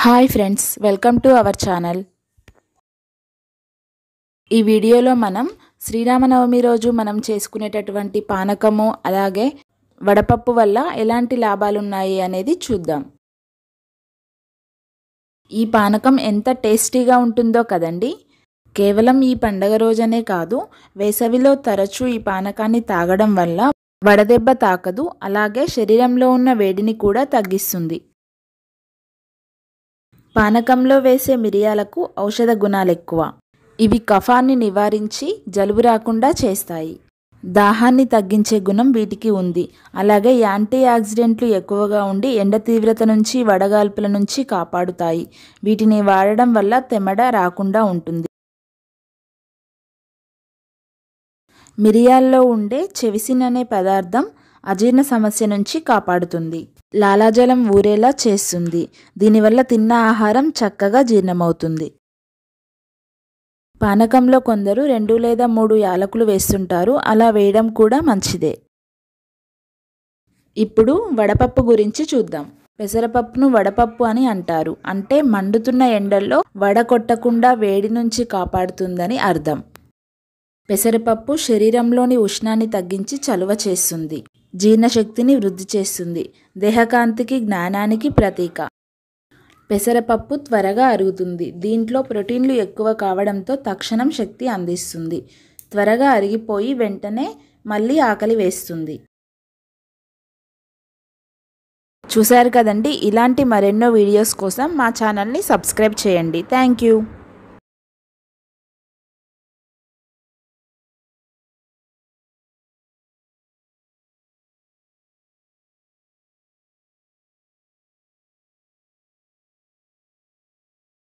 hi friends welcome to our channel ఈ వీడియోలో మనం శ్రీరామనవమి రోజు మనం చేసుకునేటటువంటి పానకము అలాగే వడపప్పు వల్ల ఎలాంటి లాభాలున్నాయి అనేది చూద్దాం ఈ పానకం ఎంత టేస్టీగా ఉంటుందో కదండి కేవలం ఈ పండగ రోజనే కాదు వేసవిలో తరచూ ఈ పానకాన్ని తాగడం వల్ల వడదెబ్బ తాకదు అలాగే శరీరంలో ఉన్న వేడిని కూడా తగ్గిస్తుంది పానకంలో వేసే మిరియాలకు ఔషధ గుణాలు ఎక్కువ ఇవి కఫాన్ని నివారించి జలుబు రాకుండా చేస్తాయి దాహాన్ని తగ్గించే గుణం వీటికి ఉంది అలాగే యాంటీ ఆక్సిడెంట్లు ఎక్కువగా ఉండి ఎండ తీవ్రత నుంచి వడగాల్పుల నుంచి కాపాడుతాయి వీటిని వాడడం వల్ల తెమడ రాకుండా ఉంటుంది మిరియాల్లో ఉండే చెవిసిన్ అనే పదార్థం అజీర్ణ సమస్య నుంచి కాపాడుతుంది లాలాజలం ఊరేలా చేస్తుంది దీనివల్ల తిన్న ఆహారం చక్కగా జీర్ణమవుతుంది పానకంలో కొందరు రెండు లేదా మూడు యాలకులు వేస్తుంటారు అలా వేయడం కూడా మంచిదే ఇప్పుడు వడపప్పు గురించి చూద్దాం పెసరపప్పును వడపప్పు అని అంటారు అంటే మండుతున్న ఎండల్లో వడకొట్టకుండా వేడి నుంచి కాపాడుతుందని అర్థం పెసరపప్పు శరీరంలోని ఉష్ణాన్ని తగ్గించి చలువ చేస్తుంది జీర్ణశక్తిని వృద్ధి చేస్తుంది దేహకాంతికి జ్ఞానానికి ప్రతీక పెసరపప్పు త్వరగా అరుగుతుంది దీంట్లో ప్రోటీన్లు ఎక్కువ కావడంతో తక్షణం శక్తి అందిస్తుంది త్వరగా అరిగిపోయి వెంటనే మళ్ళీ ఆకలి వేస్తుంది చూశారు కదండి ఇలాంటి మరెన్నో వీడియోస్ కోసం మా ఛానల్ని సబ్స్క్రైబ్ చేయండి థ్యాంక్ యూ